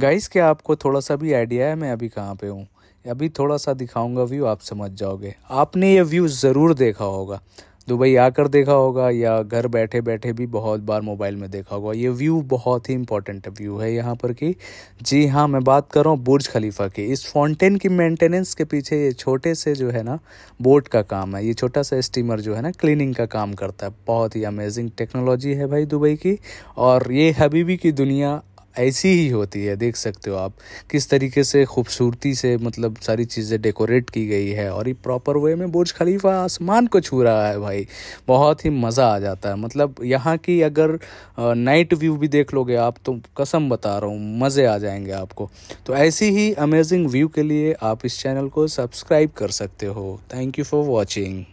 guys क्या आपको थोड़ा सा भी आइडिया है मैं अभी कहाँ पे हूँ अभी थोड़ा सा दिखाऊंगा व्यू आप समझ जाओगे आपने ये व्यू ज़रूर देखा होगा दुबई आकर देखा होगा या घर बैठे बैठे भी बहुत बार मोबाइल में देखा होगा ये व्यू बहुत ही इंपॉर्टेंट व्यू है यहाँ पर कि जी हाँ मैं बात कर रहा हूँ बुर्ज खलीफा की इस फाउंटेन की मेंटेनेंस के पीछे ये छोटे से जो है ना बोट का काम है ये छोटा सा स्टीमर जो है ना क्लीनिंग का काम करता है बहुत ही अमेजिंग टेक्नोलॉजी है भाई दुबई की और ये हबीबी की दुनिया ऐसी ही होती है देख सकते हो आप किस तरीके से खूबसूरती से मतलब सारी चीज़ें डेकोरेट की गई है और ये प्रॉपर वे में बुर्ज खलीफा आसमान को छू रहा है भाई बहुत ही मज़ा आ जाता है मतलब यहाँ की अगर नाइट व्यू भी देख लोगे आप तो कसम बता रहा हूँ मज़े आ जाएंगे आपको तो ऐसी ही अमेजिंग व्यू के लिए आप इस चैनल को सब्सक्राइब कर सकते हो थैंक यू फॉर वॉचिंग